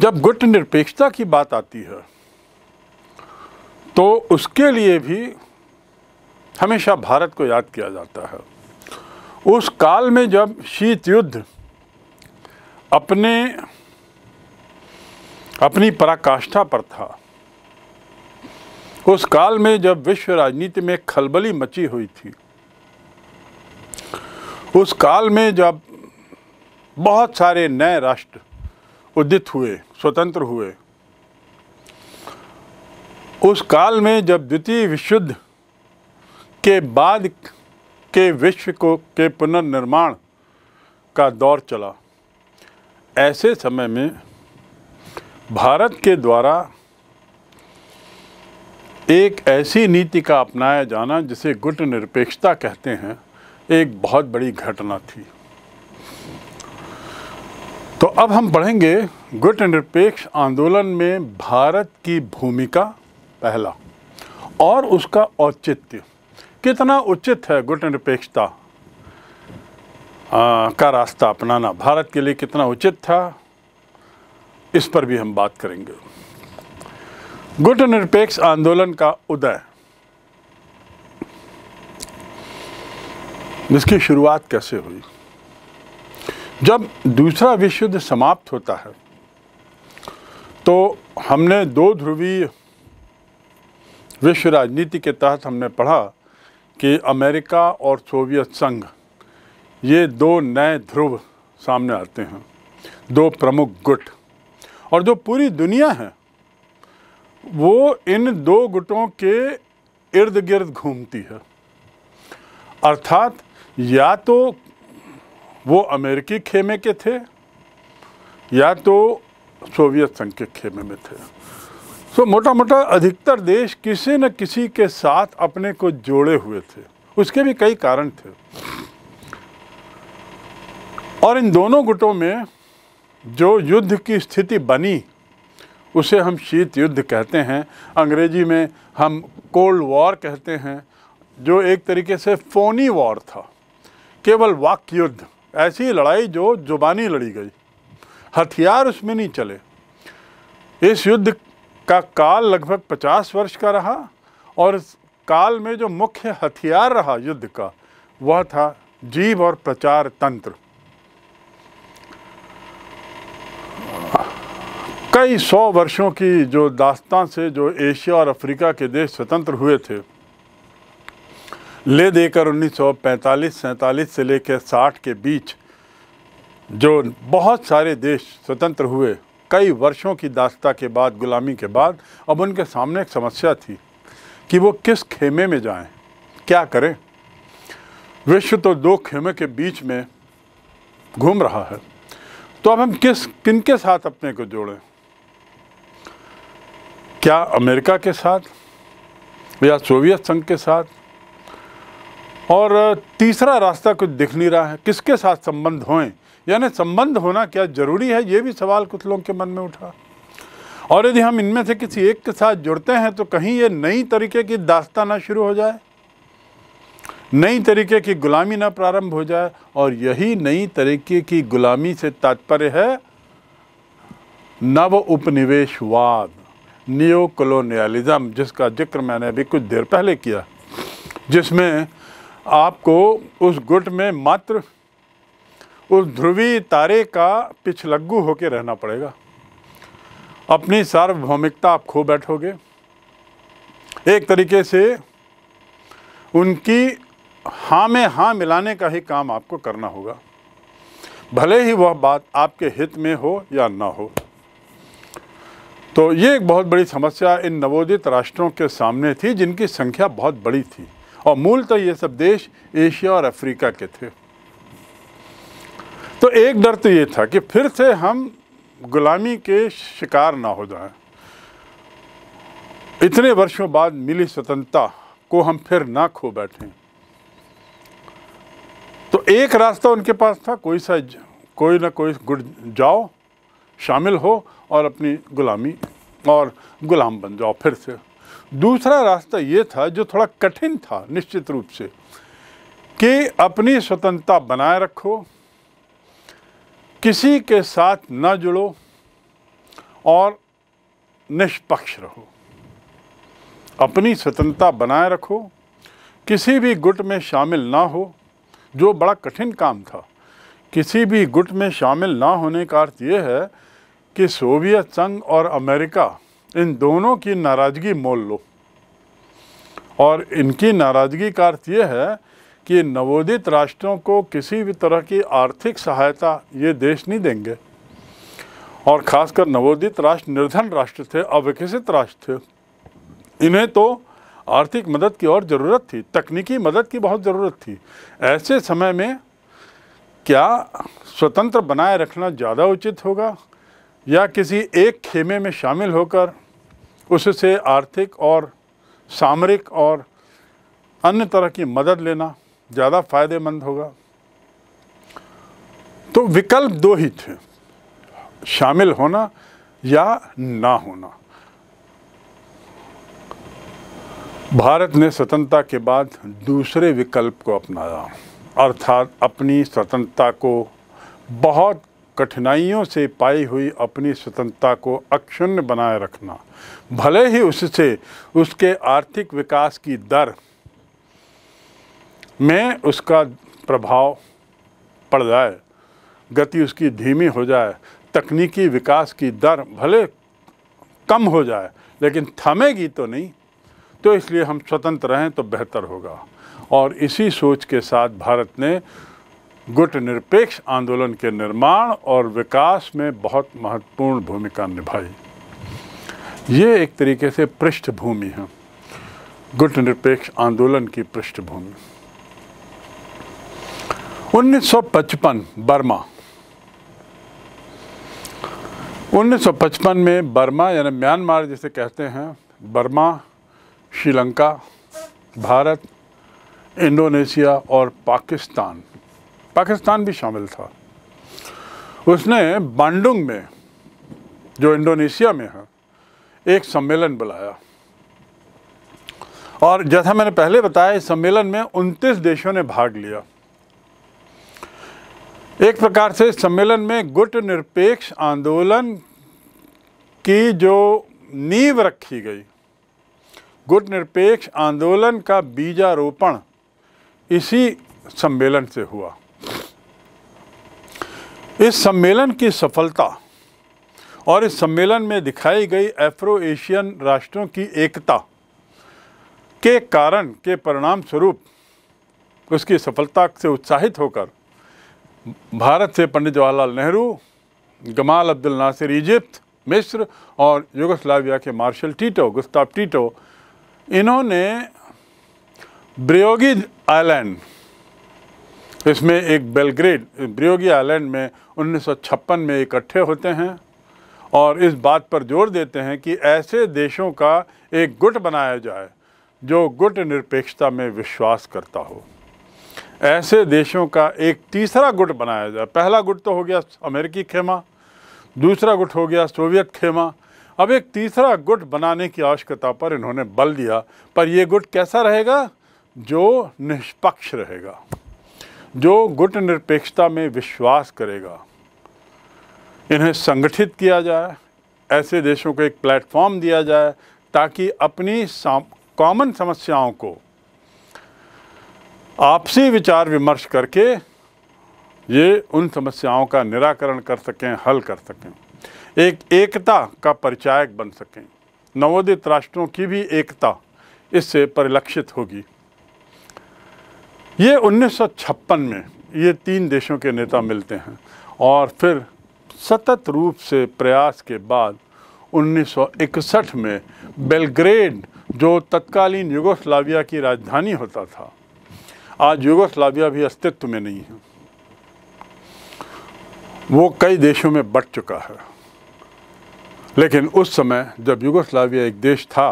जब गुट निरपेक्षता की बात आती है तो उसके लिए भी हमेशा भारत को याद किया जाता है उस काल में जब शीत युद्ध अपने अपनी पराकाष्ठा पर था उस काल में जब विश्व राजनीति में खलबली मची हुई थी उस काल में जब बहुत सारे नए राष्ट्र उदित हुए स्वतंत्र हुए उस काल में जब द्वितीय विशुद्ध के बाद के विश्व को के पुनर्निर्माण का दौर चला ऐसे समय में भारत के द्वारा एक ऐसी नीति का अपनाया जाना जिसे गुट निरपेक्षता कहते हैं एक बहुत बड़ी घटना थी तो अब हम बढ़ेंगे गुट निरपेक्ष आंदोलन में भारत की भूमिका पहला और उसका औचित्य कितना उचित है गुट निरपेक्षता का रास्ता अपनाना भारत के लिए कितना उचित था इस पर भी हम बात करेंगे गुट निरपेक्ष आंदोलन का उदय इसकी शुरुआत कैसे हुई जब दूसरा विश्व युद्ध समाप्त होता है तो हमने दो ध्रुवीय विश्व राजनीति के तहत हमने पढ़ा कि अमेरिका और सोवियत संघ ये दो नए ध्रुव सामने आते हैं दो प्रमुख गुट और जो पूरी दुनिया है वो इन दो गुटों के इर्द गिर्द घूमती है अर्थात या तो वो अमेरिकी खेमे के थे या तो सोवियत संघ के खेमे में थे तो मोटा मोटा अधिकतर देश किसी न किसी के साथ अपने को जोड़े हुए थे उसके भी कई कारण थे और इन दोनों गुटों में जो युद्ध की स्थिति बनी उसे हम शीत युद्ध कहते हैं अंग्रेजी में हम कोल्ड वॉर कहते हैं जो एक तरीके से फ़ोनी वॉर था केवल वाक्य युद्ध ऐसी लड़ाई जो जुबानी लड़ी गई हथियार उसमें नहीं चले इस युद्ध का काल लगभग 50 वर्ष का रहा और इस काल में जो मुख्य हथियार रहा युद्ध का वह था जीव और प्रचार तंत्र कई सौ वर्षों की जो दास्तां से जो एशिया और अफ्रीका के देश स्वतंत्र हुए थे ले देकर 1945 सैंतालीस से लेकर 60 के बीच जो बहुत सारे देश स्वतंत्र हुए कई वर्षों की दास्ता के बाद गुलामी के बाद अब उनके सामने एक समस्या थी कि वो किस खेमे में जाएं क्या करें विश्व तो दो खेमे के बीच में घूम रहा है तो अब हम किस किन के साथ अपने को जोड़ें क्या अमेरिका के साथ या सोवियत संघ के साथ और तीसरा रास्ता कुछ दिख नहीं रहा है किसके साथ संबंध होए यानी संबंध होना क्या ज़रूरी है ये भी सवाल कुछ लोगों के मन में उठा और यदि हम इनमें से किसी एक के साथ जुड़ते हैं तो कहीं ये नई तरीके की दास्ता ना शुरू हो जाए नई तरीके की गुलामी ना प्रारंभ हो जाए और यही नई तरीके की गुलामी से तात्पर्य है नव उपनिवेशवाद नियो कलोनियालिज्म जिसका जिक्र मैंने अभी कुछ देर पहले किया जिसमें आपको उस गुट में मात्र उस ध्रुवीय तारे का पिछलग्गू होकर रहना पड़ेगा अपनी सार्वभौमिकता आप खो बैठोगे एक तरीके से उनकी हाँ में हाँ मिलाने का ही काम आपको करना होगा भले ही वह बात आपके हित में हो या ना हो तो ये एक बहुत बड़ी समस्या इन नवोदित राष्ट्रों के सामने थी जिनकी संख्या बहुत बड़ी थी और मूलतः तो ये सब देश एशिया और अफ्रीका के थे तो एक डर तो ये था कि फिर से हम गुलामी के शिकार ना हो जाएं इतने वर्षों बाद मिली स्वतंत्रता को हम फिर ना खो बैठें तो एक रास्ता उनके पास था कोई सा कोई ना कोई गुड़ जाओ शामिल हो और अपनी गुलामी और गुलाम बन जाओ फिर से दूसरा रास्ता ये था जो थोड़ा कठिन था निश्चित रूप से कि अपनी स्वतंत्रता बनाए रखो किसी के साथ न जुड़ो और निष्पक्ष रहो अपनी स्वतंत्रता बनाए रखो किसी भी गुट में शामिल ना हो जो बड़ा कठिन काम था किसी भी गुट में शामिल ना होने का अर्थ ये है कि सोवियत संघ और अमेरिका इन दोनों की नाराज़गी मोल लो और इनकी नाराज़गी का अर्थ ये है कि नवोदित राष्ट्रों को किसी भी तरह की आर्थिक सहायता ये देश नहीं देंगे और ख़ासकर नवोदित राष्ट्र निर्धन राष्ट्र थे अविकसित राष्ट्र थे इन्हें तो आर्थिक मदद की और ज़रूरत थी तकनीकी मदद की बहुत ज़रूरत थी ऐसे समय में क्या स्वतंत्र बनाए रखना ज़्यादा उचित होगा या किसी एक खेमे में शामिल होकर उससे आर्थिक और सामरिक और अन्य तरह की मदद लेना ज़्यादा फायदेमंद होगा तो विकल्प दो ही थे शामिल होना या ना होना भारत ने स्वतंत्रता के बाद दूसरे विकल्प को अपनाया अर्थात अपनी स्वतंत्रता को बहुत कठिनाइयों से पाई हुई अपनी स्वतंत्रता को अक्षुण्य बनाए रखना भले ही उससे उसके आर्थिक विकास की दर में उसका प्रभाव पड़ जाए गति उसकी धीमी हो जाए तकनीकी विकास की दर भले कम हो जाए लेकिन थमेगी तो नहीं तो इसलिए हम स्वतंत्र रहें तो बेहतर होगा और इसी सोच के साथ भारत ने गुट निरपेक्ष आंदोलन के निर्माण और विकास में बहुत महत्वपूर्ण भूमिका निभाई ये एक तरीके से पृष्ठभूमि है गुट निरपेक्ष आंदोलन की पृष्ठभूमि 1955 बर्मा 1955 में बर्मा यानी म्यांमार जिसे कहते हैं बर्मा श्रीलंका भारत इंडोनेशिया और पाकिस्तान पाकिस्तान भी शामिल था उसने बांडुंग में जो इंडोनेशिया में है एक सम्मेलन बुलाया और जैसा मैंने पहले बताया इस सम्मेलन में 29 देशों ने भाग लिया एक प्रकार से इस सम्मेलन में गुट निरपेक्ष आंदोलन की जो नींव रखी गई गुट निरपेक्ष आंदोलन का बीजारोपण इसी सम्मेलन से हुआ इस सम्मेलन की सफलता और इस सम्मेलन में दिखाई गई एफ्रो एशियन राष्ट्रों की एकता के कारण के परिणाम स्वरूप उसकी सफलता से उत्साहित होकर भारत से Pandit Jawaharlal Nehru Gamal Abdul Nasser Egypt मिस्र और युगोस्लाविया के मार्शल टीटो गुस्ताफ टीटो इन्होंने ब्रियोगिज आइलैंड इसमें एक बेलग्रेड ब्रियोगी आइलैंड में 1956 में इकट्ठे होते हैं और इस बात पर जोर देते हैं कि ऐसे देशों का एक गुट बनाया जाए जो गुट निरपेक्षता में विश्वास करता हो ऐसे देशों का एक तीसरा गुट बनाया जाए पहला गुट तो हो गया अमेरिकी खेमा दूसरा गुट हो गया सोवियत खेमा अब एक तीसरा गुट बनाने की आवश्यकता पर इन्होंने बल दिया पर यह गुट कैसा रहेगा जो निष्पक्ष रहेगा जो गुट निरपेक्षता में विश्वास करेगा इन्हें संगठित किया जाए ऐसे देशों को एक प्लेटफॉर्म दिया जाए ताकि अपनी कॉमन समस्याओं को आपसी विचार विमर्श करके ये उन समस्याओं का निराकरण कर सकें हल कर सकें एक एकता का परिचायक बन सकें नवोदित राष्ट्रों की भी एकता इससे परिलक्षित होगी ये 1956 में ये तीन देशों के नेता मिलते हैं और फिर सतत रूप से प्रयास के बाद 1961 में बेलग्रेड जो तत्कालीन युगोस्लाविया की राजधानी होता था आज युगोस्लाविया भी अस्तित्व में नहीं है वो कई देशों में बट चुका है लेकिन उस समय जब युगोस्लाविया एक देश था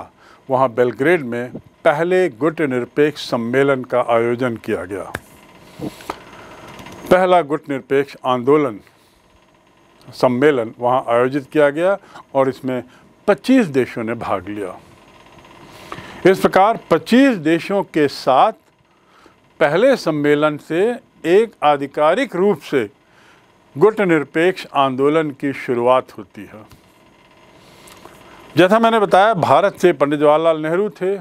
वहाँ बेलग्रेड में पहले गुट निरपेक्ष सम्मेलन का आयोजन किया गया पहला गुट निरपेक्ष आंदोलन सम्मेलन वहां आयोजित किया गया और इसमें 25 देशों ने भाग लिया इस प्रकार 25 देशों के साथ पहले सम्मेलन से एक आधिकारिक रूप से गुट निरपेक्ष आंदोलन की शुरुआत होती है जैसा मैंने बताया भारत से पंडित जवाहरलाल नेहरू थे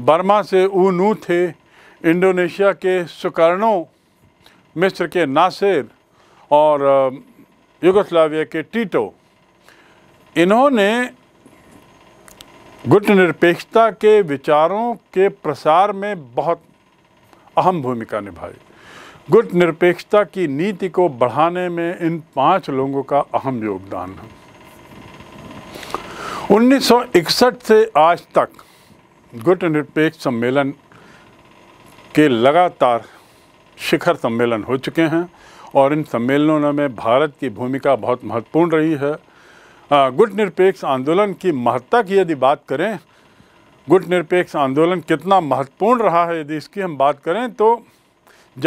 बर्मा से नू थे इंडोनेशिया के सुकर्णो मिस्र के नासिर और युगोस्लाविया के टीटो इन्होंने गुट निरपेक्षता के विचारों के प्रसार में बहुत अहम भूमिका निभाई गुट निरपेक्षता की नीति को बढ़ाने में इन पांच लोगों का अहम योगदान है 1961 से आज तक गुट निरपेक्ष सम्मेलन के लगातार शिखर सम्मेलन हो चुके हैं और इन सम्मेलनों में भारत की भूमिका बहुत महत्वपूर्ण रही है गुट निरपेक्ष आंदोलन की महत्ता की यदि बात करें गुट निरपेक्ष आंदोलन कितना महत्वपूर्ण रहा है यदि इसकी हम बात करें तो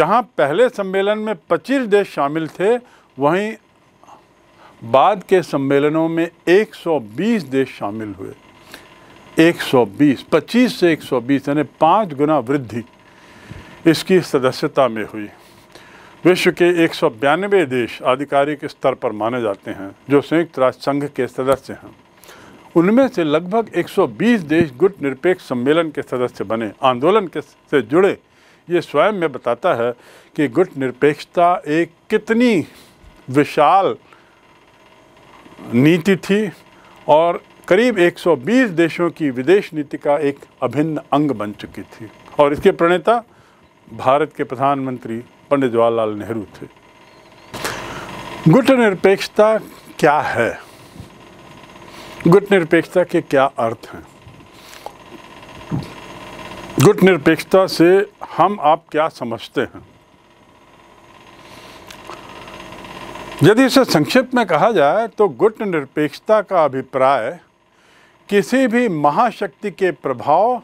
जहां पहले सम्मेलन में 25 देश शामिल थे वहीं बाद के सम्मेलनों में 120 देश शामिल हुए 120 25 से 120 यानी पाँच गुना वृद्धि इसकी सदस्यता में हुई विश्व के एक देश आधिकारिक स्तर पर माने जाते हैं जो संयुक्त राष्ट्र संघ के सदस्य हैं उनमें से लगभग 120 देश गुट निरपेक्ष सम्मेलन के सदस्य बने आंदोलन के से जुड़े ये स्वयं में बताता है कि गुट निरपेक्षता एक कितनी विशाल नीति थी और करीब 120 देशों की विदेश नीति का एक अभिन्न अंग बन चुकी थी और इसके प्रणेता भारत के प्रधानमंत्री पंडित जवाहरलाल नेहरू थे गुट निरपेक्षता क्या है गुट निरपेक्षता के क्या अर्थ हैं गुट निरपेक्षता से हम आप क्या समझते हैं यदि इसे संक्षिप्त में कहा जाए तो गुट निरपेक्षता का अभिप्राय किसी भी महाशक्ति के प्रभाव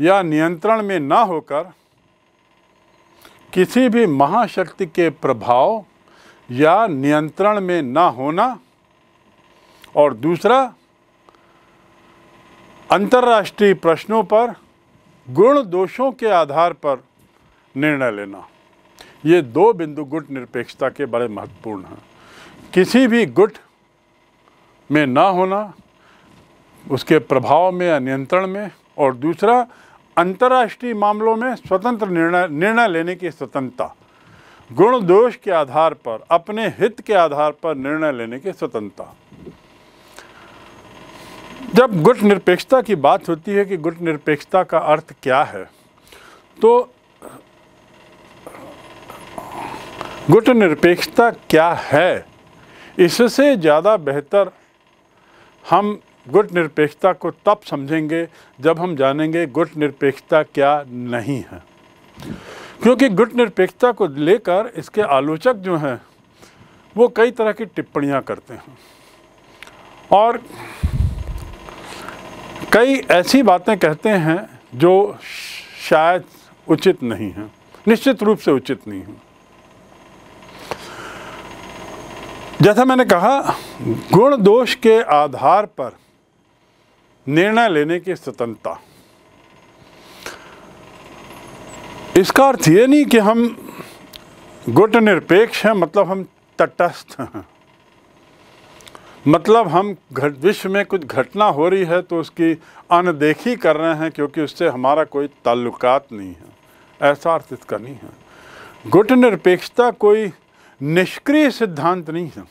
या नियंत्रण में ना होकर किसी भी महाशक्ति के प्रभाव या नियंत्रण में ना होना और दूसरा अंतर्राष्ट्रीय प्रश्नों पर गुण दोषों के आधार पर निर्णय लेना ये दो बिंदु गुट निरपेक्षता के बड़े महत्वपूर्ण हैं किसी भी गुट में ना होना उसके प्रभाव में नियंत्रण में और दूसरा अंतर्राष्ट्रीय मामलों में स्वतंत्र निर्णय निर्णय लेने की स्वतंत्रता गुण दोष के आधार पर अपने हित के आधार पर निर्णय लेने की स्वतंत्रता जब गुट निरपेक्षता की बात होती है कि गुट निरपेक्षता का अर्थ क्या है तो गुट निरपेक्षता क्या है इससे ज़्यादा बेहतर हम गुट निरपेक्षता को तब समझेंगे जब हम जानेंगे गुट निरपेक्षता क्या नहीं है क्योंकि गुट निरपेक्षता को लेकर इसके आलोचक जो हैं वो कई तरह की टिप्पणियां करते हैं और कई ऐसी बातें कहते हैं जो शायद उचित नहीं है निश्चित रूप से उचित नहीं है जैसा मैंने कहा गुण दोष के आधार पर निर्णय लेने की स्वतंत्रता इसका अर्थ ये नहीं कि हम गुट निरपेक्ष हैं मतलब हम तटस्थ हैं मतलब हम घट विश्व में कुछ घटना हो रही है तो उसकी अनदेखी कर रहे हैं क्योंकि उससे हमारा कोई ताल्लुकात नहीं है ऐसा अर्थ इसका नहीं है गुट निरपेक्षता कोई निष्क्रिय सिद्धांत नहीं है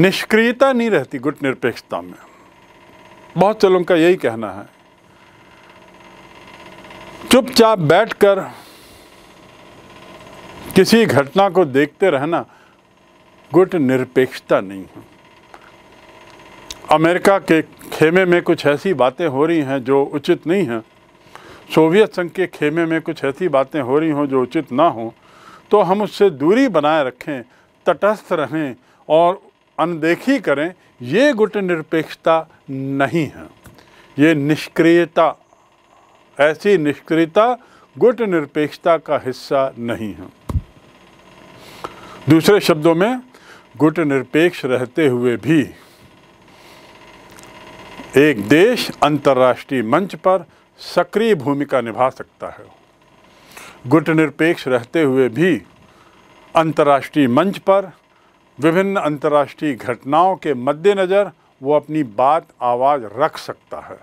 निष्क्रियता नहीं रहती गुट निरपेक्षता में बहुत से लोगों का यही कहना है चुपचाप बैठकर किसी घटना को देखते रहना गुट निरपेक्षता नहीं है अमेरिका के खेमे में कुछ ऐसी बातें हो रही हैं जो उचित नहीं हैं सोवियत संघ के खेमे में कुछ ऐसी बातें हो रही हों जो उचित ना हो तो हम उससे दूरी बनाए रखें तटस्थ रहें और अनदेखी करें ये गुटनिरपेक्षता नहीं है ये निष्क्रियता ऐसी निष्क्रियता गुट निरपेक्षता का हिस्सा नहीं है दूसरे शब्दों में गुट निरपेक्ष रहते हुए भी एक देश अंतर्राष्ट्रीय मंच पर सक्रिय भूमिका निभा सकता है गुट निरपेक्ष रहते हुए भी अंतर्राष्ट्रीय मंच पर विभिन्न अंतर्राष्ट्रीय घटनाओं के मद्देनज़र वो अपनी बात आवाज़ रख सकता है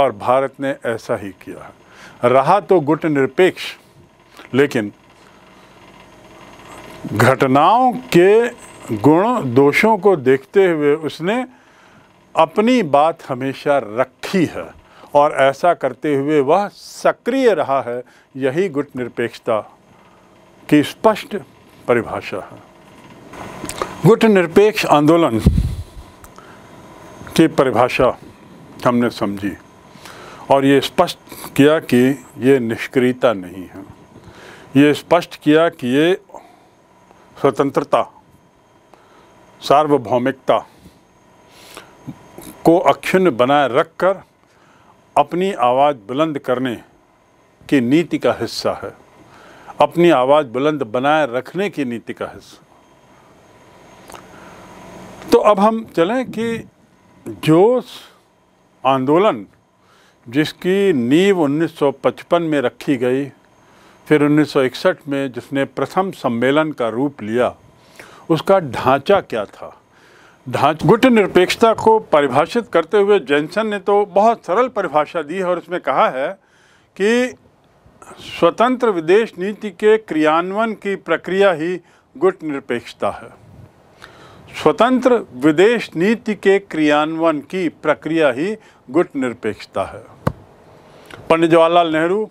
और भारत ने ऐसा ही किया है रहा तो गुट निरपेक्ष लेकिन घटनाओं के गुण दोषों को देखते हुए उसने अपनी बात हमेशा रखी है और ऐसा करते हुए वह सक्रिय रहा है यही गुट निरपेक्षता की स्पष्ट परिभाषा है गुट निरपेक्ष आंदोलन की परिभाषा हमने समझी और ये स्पष्ट किया कि ये निष्क्रियता नहीं है ये स्पष्ट किया कि ये स्वतंत्रता सार्वभौमिकता को अक्षुण्ण बनाए रखकर अपनी आवाज़ बुलंद करने की नीति का हिस्सा है अपनी आवाज़ बुलंद बनाए रखने की नीति का हिस्सा तो अब हम चलें कि जोश आंदोलन जिसकी नींव 1955 में रखी गई फिर 1961 में जिसने प्रथम सम्मेलन का रूप लिया उसका ढांचा क्या था ढांच गुट निरपेक्षता को परिभाषित करते हुए जैनसन ने तो बहुत सरल परिभाषा दी है और उसमें कहा है कि स्वतंत्र विदेश नीति के क्रियान्वयन की प्रक्रिया ही गुट निरपेक्षता है स्वतंत्र विदेश नीति के क्रियान्वयन की प्रक्रिया ही गुट निरपेक्षता है पंडित जवाहरलाल नेहरू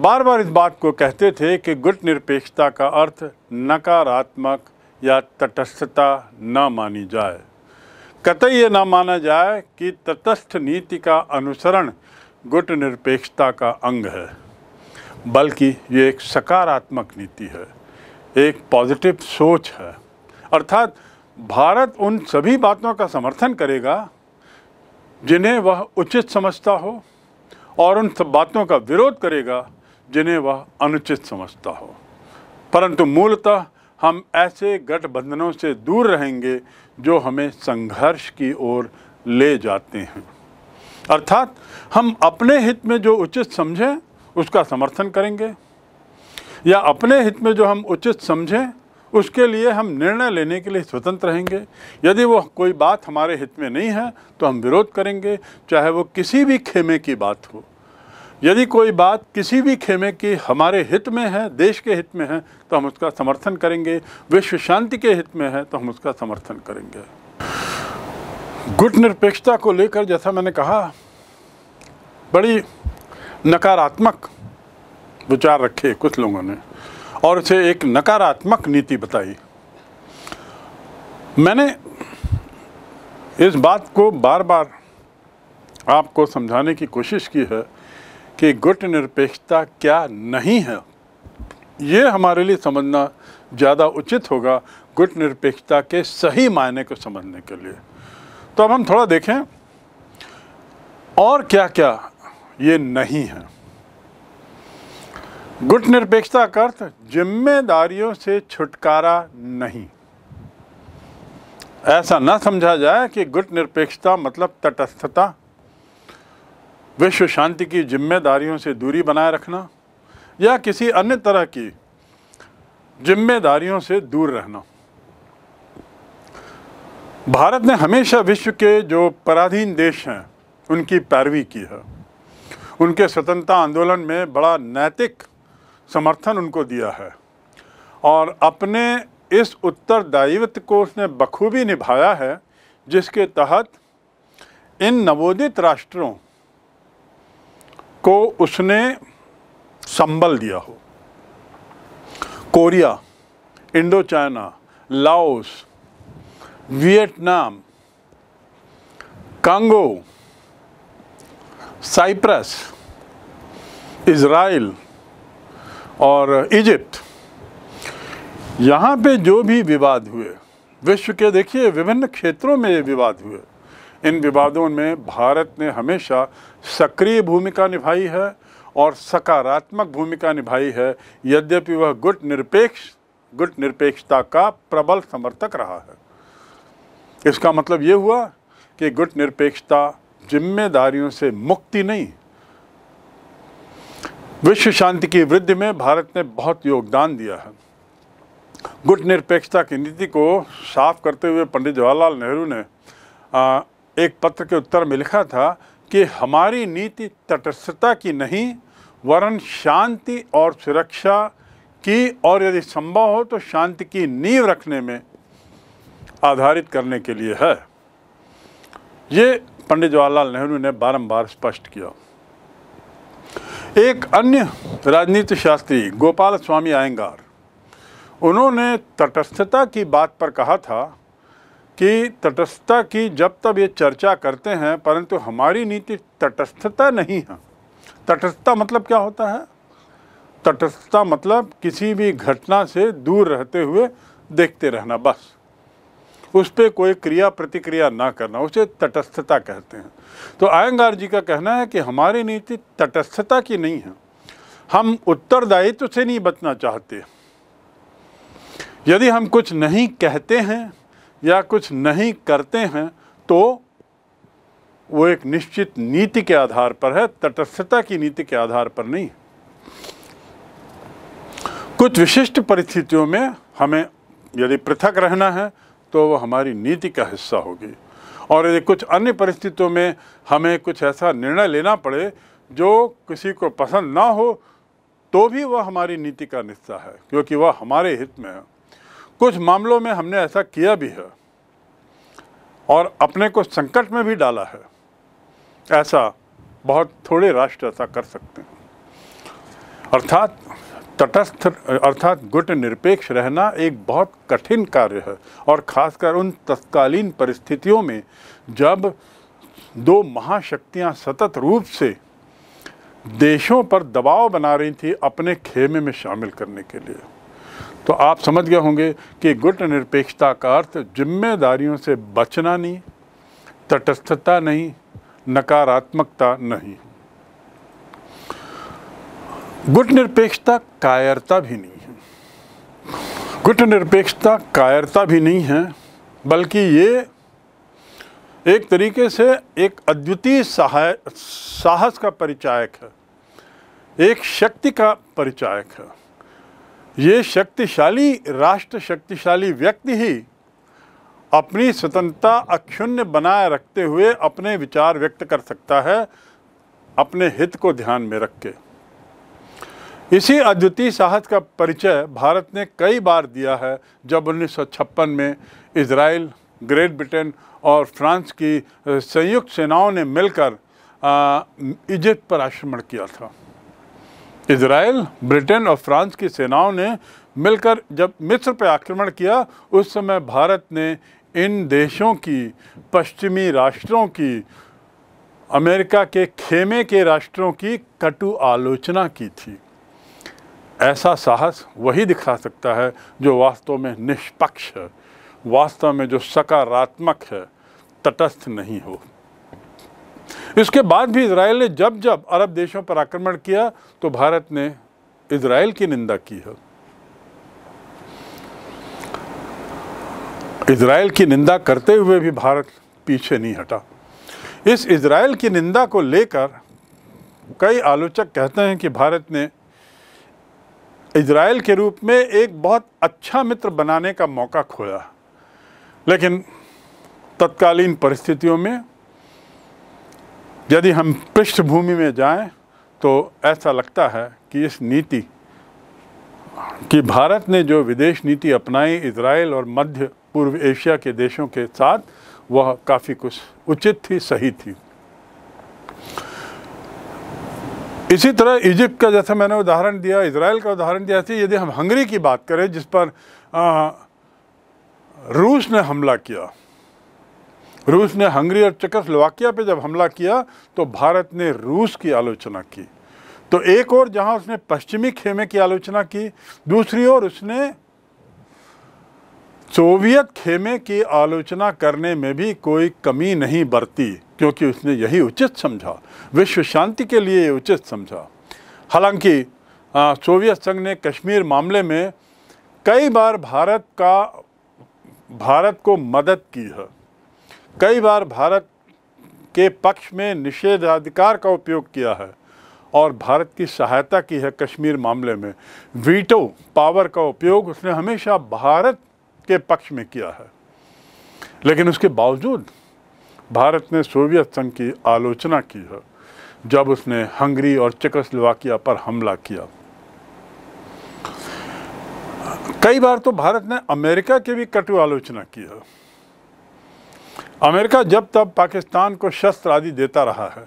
बार बार इस बात को कहते थे कि गुट निरपेक्षता का अर्थ नकारात्मक या तटस्थता न मानी जाए कतई ये ना माना जाए कि तटस्थ नीति का अनुसरण गुट निरपेक्षता का अंग है बल्कि ये एक सकारात्मक नीति है एक पॉजिटिव सोच है अर्थात भारत उन सभी बातों का समर्थन करेगा जिन्हें वह उचित समझता हो और उन सब बातों का विरोध करेगा जिन्हें वह अनुचित समझता हो परंतु मूलतः हम ऐसे गठबंधनों से दूर रहेंगे जो हमें संघर्ष की ओर ले जाते हैं अर्थात हम अपने हित में जो उचित समझें उसका समर्थन करेंगे या अपने हित में जो हम उचित समझें उसके लिए हम निर्णय लेने के लिए स्वतंत्र रहेंगे यदि वो कोई बात हमारे हित में नहीं है तो हम विरोध करेंगे चाहे वो किसी भी खेमे की बात हो यदि कोई बात किसी भी खेमे की हमारे हित में है देश के हित में है तो हम उसका समर्थन करेंगे विश्व शांति के हित में है तो हम उसका समर्थन करेंगे गुट निरपेक्षता को लेकर जैसा मैंने कहा बड़ी नकारात्मक विचार रखे कुछ लोगों ने और उसे एक नकारात्मक नीति बताई मैंने इस बात को बार बार आपको समझाने की कोशिश की है कि गुट निरपेक्षता क्या नहीं है ये हमारे लिए समझना ज़्यादा उचित होगा गुट निरपेक्षता के सही मायने को समझने के लिए तो अब हम थोड़ा देखें और क्या क्या ये नहीं है गुट निरपेक्षता का अर्थ जिम्मेदारियों से छुटकारा नहीं ऐसा ना समझा जाए कि गुट निरपेक्षता मतलब तटस्थता विश्व शांति की जिम्मेदारियों से दूरी बनाए रखना या किसी अन्य तरह की जिम्मेदारियों से दूर रहना भारत ने हमेशा विश्व के जो पराधीन देश हैं उनकी पैरवी की है उनके स्वतंत्रता आंदोलन में बड़ा नैतिक समर्थन उनको दिया है और अपने इस उत्तरदायित्व को उसने बखूबी निभाया है जिसके तहत इन नवोदित राष्ट्रों को उसने संबल दिया हो Korea Indo China Laos Vietnam Congo Cyprus Israel और इजिप्ट यहाँ पे जो भी विवाद हुए विश्व के देखिए विभिन्न क्षेत्रों में ये विवाद हुए इन विवादों में भारत ने हमेशा सक्रिय भूमिका निभाई है और सकारात्मक भूमिका निभाई है यद्यपि वह गुट निरपेक्ष गुट निरपेक्षता का प्रबल समर्थक रहा है इसका मतलब ये हुआ कि गुट निरपेक्षता जिम्मेदारियों से मुक्ति नहीं विश्व शांति की वृद्धि में भारत ने बहुत योगदान दिया है गुट निरपेक्षता की नीति को साफ करते हुए पंडित जवाहरलाल नेहरू ने एक पत्र के उत्तर में लिखा था कि हमारी नीति तटस्थता की नहीं वरन शांति और सुरक्षा की और यदि संभव हो तो शांति की नींव रखने में आधारित करने के लिए है ये पंडित जवाहरलाल नेहरू ने बारंबार स्पष्ट किया एक अन्य राजनीति शास्त्री गोपाल स्वामी आयंगार उन्होंने तटस्थता की बात पर कहा था कि तटस्थता की जब तब ये चर्चा करते हैं परंतु हमारी नीति तटस्थता नहीं है तटस्थता मतलब क्या होता है तटस्थता मतलब किसी भी घटना से दूर रहते हुए देखते रहना बस उस पर कोई क्रिया प्रतिक्रिया ना करना उसे तटस्थता कहते हैं तो आयंगार जी का कहना है कि हमारी नीति तटस्थता की नहीं है हम उत्तरदायित्व से नहीं बचना चाहते यदि हम कुछ नहीं कहते हैं या कुछ नहीं करते हैं तो वो एक निश्चित नीति के आधार पर है तटस्थता की नीति के आधार पर नहीं कुछ विशिष्ट परिस्थितियों में हमें यदि पृथक रहना है तो वो हमारी नीति का हिस्सा होगी और यदि कुछ अन्य परिस्थितियों में हमें कुछ ऐसा निर्णय लेना पड़े जो किसी को पसंद ना हो तो भी वह हमारी नीति का हिस्सा है क्योंकि वह हमारे हित में है कुछ मामलों में हमने ऐसा किया भी है और अपने को संकट में भी डाला है ऐसा बहुत थोड़े राष्ट्र ऐसा कर सकते हैं अर्थात तटस्थ अर्थात गुट निरपेक्ष रहना एक बहुत कठिन कार्य है और खासकर उन तत्कालीन परिस्थितियों में जब दो महाशक्तियां सतत रूप से देशों पर दबाव बना रही थी अपने खेमे में शामिल करने के लिए तो आप समझ गए होंगे कि गुट निरपेक्षता का अर्थ जिम्मेदारियों से बचना नहीं तटस्थता नहीं नकारात्मकता नहीं गुट निरपेक्षता कायरता भी नहीं है गुट निरपेक्षता कायरता भी नहीं है बल्कि ये एक तरीके से एक अद्वितीय सहाय साहस का परिचायक है एक शक्ति का परिचायक है ये शक्तिशाली राष्ट्र शक्तिशाली व्यक्ति ही अपनी स्वतंत्रता अक्षुण्य बनाए रखते हुए अपने विचार व्यक्त कर सकता है अपने हित को ध्यान में रख के इसी अद्वितीय साहस का परिचय भारत ने कई बार दिया है जब उन्नीस में इसराइल ग्रेट ब्रिटेन और फ्रांस की संयुक्त सेनाओं ने मिलकर इजिप्ट पर आक्रमण किया था इसराइल ब्रिटेन और फ्रांस की सेनाओं ने मिलकर जब मिस्र पर आक्रमण किया उस समय भारत ने इन देशों की पश्चिमी राष्ट्रों की अमेरिका के खेमे के राष्ट्रों की कटु आलोचना की थी ऐसा साहस वही दिखा सकता है जो वास्तव में निष्पक्ष है वास्तव में जो सकारात्मक है तटस्थ नहीं हो इसके बाद भी इसराइल ने जब जब अरब देशों पर आक्रमण किया तो भारत ने इसराइल की निंदा की है इसराइल की निंदा करते हुए भी भारत पीछे नहीं हटा इस इसराइल की निंदा को लेकर कई आलोचक कहते हैं कि भारत ने इजराइल के रूप में एक बहुत अच्छा मित्र बनाने का मौका खोया लेकिन तत्कालीन परिस्थितियों में यदि हम पृष्ठभूमि में जाएं तो ऐसा लगता है कि इस नीति कि भारत ने जो विदेश नीति अपनाई इसराइल और मध्य पूर्व एशिया के देशों के साथ वह काफ़ी कुछ उचित थी सही थी इसी तरह इजिप्ट का जैसे मैंने उदाहरण दिया इसराइल का उदाहरण दिया थी यदि हम हंगरी की बात करें जिस पर आ, रूस ने हमला किया रूस ने हंगरी और लवाकिया पे जब हमला किया तो भारत ने रूस की आलोचना की तो एक और जहां उसने पश्चिमी खेमे की आलोचना की दूसरी ओर उसने सोवियत खेमे की आलोचना करने में भी कोई कमी नहीं बरती क्योंकि उसने यही उचित समझा विश्व शांति के लिए ये उचित समझा हालांकि सोवियत संघ ने कश्मीर मामले में कई बार भारत का भारत को मदद की है कई बार भारत के पक्ष में निषेधाधिकार का उपयोग किया है और भारत की सहायता की है कश्मीर मामले में वीटो पावर का उपयोग उसने हमेशा भारत के पक्ष में किया है लेकिन उसके बावजूद भारत ने सोवियत संघ की आलोचना की है जब उसने हंगरी और चेकोस्लोवाकिया पर हमला किया कई बार तो भारत ने अमेरिका की भी कटु आलोचना की है अमेरिका जब तब पाकिस्तान को शस्त्र आदि देता रहा है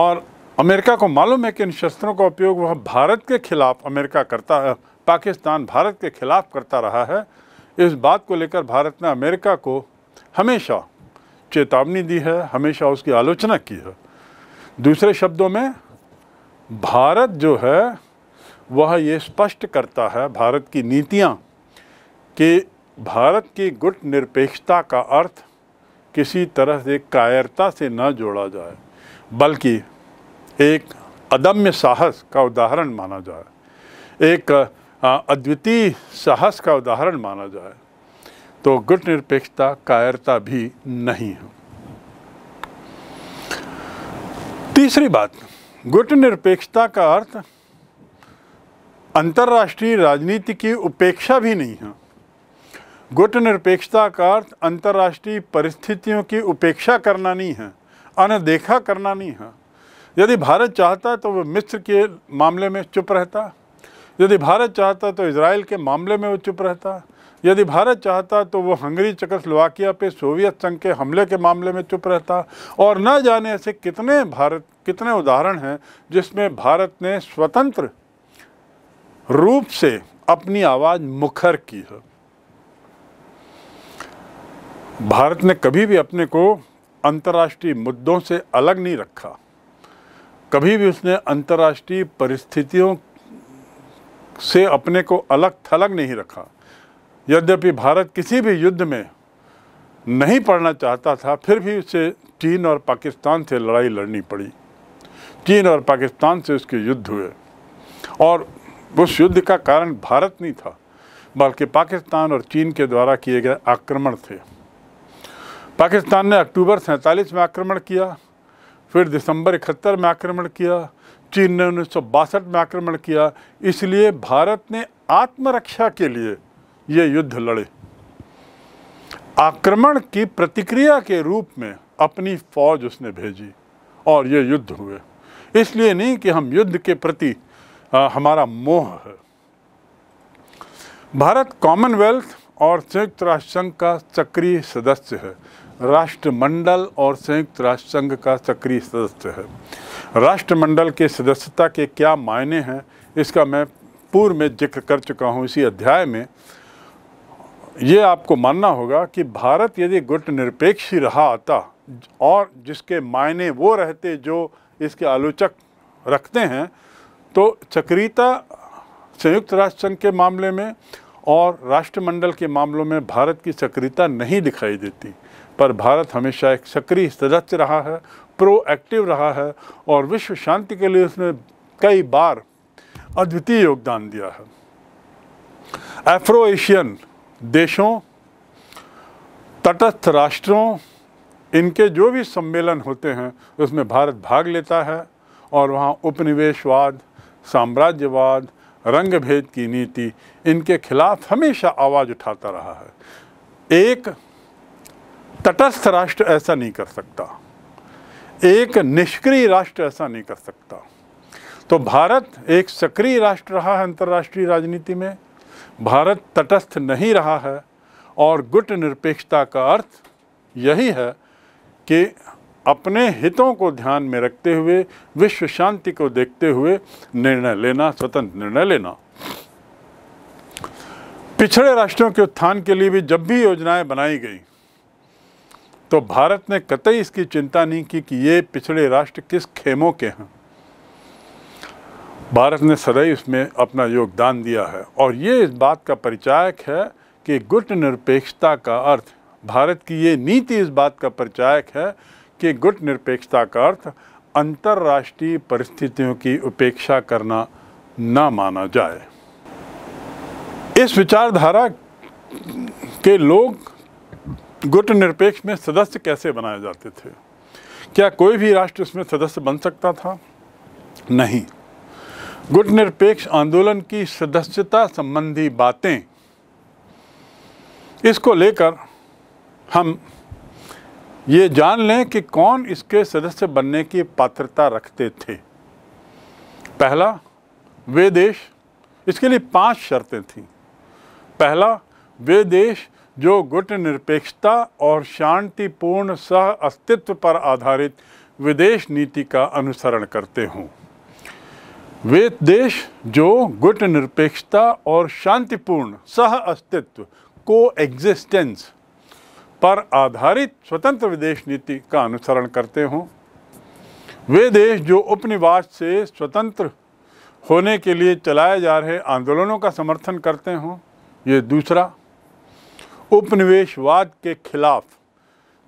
और अमेरिका को मालूम है कि इन शस्त्रों का उपयोग वह भारत के खिलाफ अमेरिका करता है पाकिस्तान भारत के खिलाफ करता रहा है इस बात को लेकर भारत ने अमेरिका को हमेशा चेतावनी दी है हमेशा उसकी आलोचना की है दूसरे शब्दों में भारत जो है वह ये स्पष्ट करता है भारत की नीतियाँ कि भारत की गुट निरपेक्षता का अर्थ किसी तरह से कायरता से न जोड़ा जाए बल्कि एक अदम्य साहस का उदाहरण माना जाए एक अद्वितीय साहस का उदाहरण माना जाए तो गुट निरपेक्षता कायरता भी नहीं है तीसरी बात गुट निरपेक्षता का अर्थ अंतर्राष्ट्रीय राजनीति की उपेक्षा भी नहीं है गुट निरपेक्षता का अर्थ अंतर्राष्ट्रीय परिस्थितियों की उपेक्षा करना नहीं है अनदेखा करना नहीं है यदि भारत चाहता तो वह मिस्र के मामले में चुप रहता यदि भारत चाहता तो इसराइल के मामले में वो चुप रहता यदि भारत चाहता तो वो हंगरी लवाकिया पे सोवियत संघ के हमले के मामले में चुप रहता और न जाने ऐसे कितने भारत कितने उदाहरण हैं जिसमें भारत ने स्वतंत्र रूप से अपनी आवाज़ मुखर की है भारत ने कभी भी अपने को अंतर्राष्ट्रीय मुद्दों से अलग नहीं रखा कभी भी उसने अंतर्राष्ट्रीय परिस्थितियों से अपने को अलग थलग नहीं रखा यद्यपि भारत किसी भी युद्ध में नहीं पड़ना चाहता था फिर भी उसे चीन और पाकिस्तान से लड़ाई लड़नी पड़ी चीन और पाकिस्तान से उसके युद्ध हुए और उस युद्ध का कारण भारत नहीं था बल्कि पाकिस्तान और चीन के द्वारा किए गए आक्रमण थे पाकिस्तान ने अक्टूबर सैंतालीस में आक्रमण किया फिर दिसंबर इकहत्तर में आक्रमण किया चीन ने उन्नीस में आक्रमण किया इसलिए भारत ने आत्मरक्षा के लिए ये युद्ध लड़े आक्रमण की प्रतिक्रिया के रूप में अपनी फौज उसने भेजी और ये युद्ध हुए इसलिए नहीं कि हम युद्ध के प्रति आ, हमारा मोह है भारत कॉमनवेल्थ और संयुक्त राष्ट्र संघ का सक्रिय सदस्य है राष्ट्रमंडल और संयुक्त राष्ट्र संघ का सक्रिय सदस्य है राष्ट्रमंडल के सदस्यता के क्या मायने हैं इसका मैं पूर्व में जिक्र कर चुका हूँ इसी अध्याय में ये आपको मानना होगा कि भारत यदि गुट निरपेक्ष ही रहा आता और जिसके मायने वो रहते जो इसके आलोचक रखते हैं तो चक्रीता संयुक्त राष्ट्र संघ के मामले में और राष्ट्रमंडल के मामलों में भारत की सक्रियता नहीं दिखाई देती पर भारत हमेशा एक सक्रिय सदस्य रहा है प्रोएक्टिव रहा है और विश्व शांति के लिए उसने कई बार अद्वितीय योगदान दिया है एफ्रो एशियन देशों तटस्थ राष्ट्रों इनके जो भी सम्मेलन होते हैं उसमें भारत भाग लेता है और वहाँ उपनिवेशवाद साम्राज्यवाद रंग भेद की नीति इनके खिलाफ हमेशा आवाज़ उठाता रहा है एक तटस्थ राष्ट्र ऐसा नहीं कर सकता एक निष्क्रिय राष्ट्र ऐसा नहीं कर सकता तो भारत एक सक्रिय राष्ट्र रहा है अंतर्राष्ट्रीय राजनीति में भारत तटस्थ नहीं रहा है और गुट निरपेक्षता का अर्थ यही है कि अपने हितों को ध्यान में रखते हुए विश्व शांति को देखते हुए निर्णय लेना स्वतंत्र निर्णय लेना पिछड़े राष्ट्रों के उत्थान के लिए भी जब भी योजनाएं बनाई गई तो भारत ने कतई इसकी चिंता नहीं की कि ये पिछड़े राष्ट्र किस खेमों के हैं भारत ने सदैव इसमें अपना योगदान दिया है और ये इस बात का परिचायक है कि गुट निरपेक्षता का अर्थ भारत की ये नीति इस बात का परिचायक है कि गुट निरपेक्षता का अर्थ अंतर्राष्ट्रीय परिस्थितियों की उपेक्षा करना ना माना जाए इस विचारधारा के लोग गुट निरपेक्ष में सदस्य कैसे बनाए जाते थे क्या कोई भी राष्ट्र उसमें सदस्य बन सकता था नहीं गुट निरपेक्ष आंदोलन की सदस्यता संबंधी बातें इसको लेकर हम ये जान लें कि कौन इसके सदस्य बनने की पात्रता रखते थे पहला वे देश इसके लिए पांच शर्तें थीं पहला वे देश जो गुट निरपेक्षता और शांतिपूर्ण सह अस्तित्व पर आधारित विदेश नीति का अनुसरण करते हों वे देश जो गुट निरपेक्षता और शांतिपूर्ण सह अस्तित्व को एग्जिस्टेंस पर आधारित स्वतंत्र विदेश नीति का अनुसरण करते हों वे देश जो उपनिवास से स्वतंत्र होने के लिए चलाए जा रहे आंदोलनों का समर्थन करते हों ये दूसरा उपनिवेशवाद के खिलाफ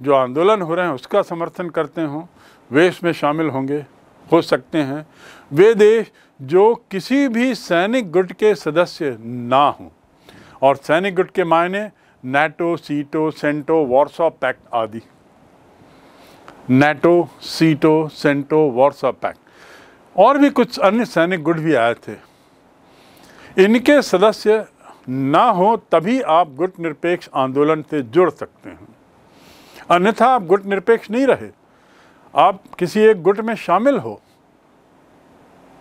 जो आंदोलन हो रहे हैं उसका समर्थन करते हों वे इसमें शामिल होंगे हो सकते हैं वे देश जो किसी भी सैनिक गुट के सदस्य ना हों और सैनिक गुट के मायने NATO SEATO CENTO Warsaw Pact आदि NATO SEATO CENTO Warsaw Pact और भी कुछ अन्य सैनिक गुट भी आए थे इनके सदस्य ना हो तभी आप गुट निरपेक्ष आंदोलन से जुड़ सकते हैं अन्यथा आप गुट निरपेक्ष नहीं रहे आप किसी एक गुट में शामिल हो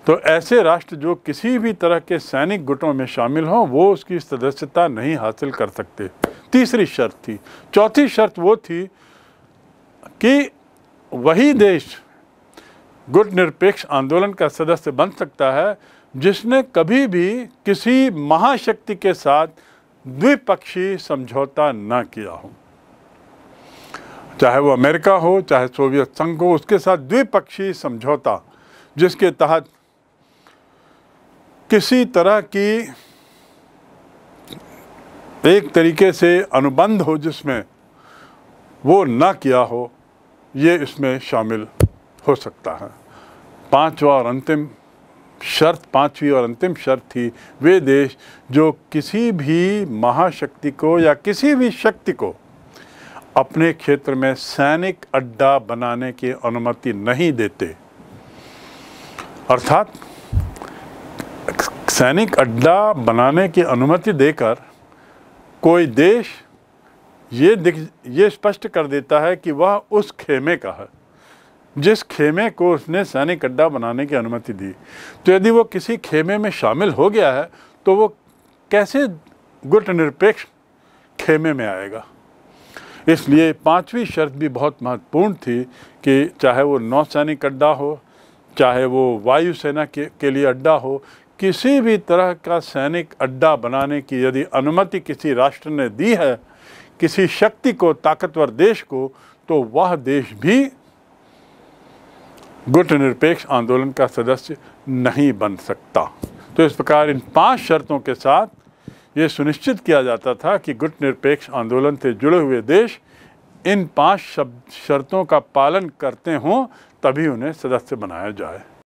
तो ऐसे राष्ट्र जो किसी भी तरह के सैनिक गुटों में शामिल हों वो उसकी सदस्यता नहीं हासिल कर सकते तीसरी शर्त थी चौथी शर्त वो थी कि वही देश गुट निरपेक्ष आंदोलन का सदस्य बन सकता है जिसने कभी भी किसी महाशक्ति के साथ द्विपक्षीय समझौता ना किया हो चाहे वो अमेरिका हो चाहे सोवियत संघ हो उसके साथ द्विपक्षीय समझौता जिसके तहत किसी तरह की एक तरीके से अनुबंध हो जिसमें वो ना किया हो ये इसमें शामिल हो सकता है पांचवा और अंतिम शर्त पांचवी और अंतिम शर्त थी वे देश जो किसी भी महाशक्ति को या किसी भी शक्ति को अपने क्षेत्र में सैनिक अड्डा बनाने की अनुमति नहीं देते अर्थात सैनिक अड्डा बनाने की अनुमति देकर कोई देश ये दिख ये स्पष्ट कर देता है कि वह उस खेमे का है जिस खेमे को उसने सैनिक अड्डा बनाने की अनुमति दी तो यदि वो किसी खेमे में शामिल हो गया है तो वो कैसे गुट निरपेक्ष खेमे में आएगा इसलिए पांचवी शर्त भी बहुत महत्वपूर्ण थी कि चाहे वो नौसैनिक अड्डा हो चाहे वो वायुसेना के, के लिए अड्डा हो किसी भी तरह का सैनिक अड्डा बनाने की यदि अनुमति किसी राष्ट्र ने दी है किसी शक्ति को ताकतवर देश को तो वह देश भी गुट निरपेक्ष आंदोलन का सदस्य नहीं बन सकता तो इस प्रकार इन पांच शर्तों के साथ ये सुनिश्चित किया जाता था कि गुट निरपेक्ष आंदोलन से जुड़े हुए देश इन पांच शब्द शर्तों का पालन करते हों तभी उन्हें सदस्य बनाया जाए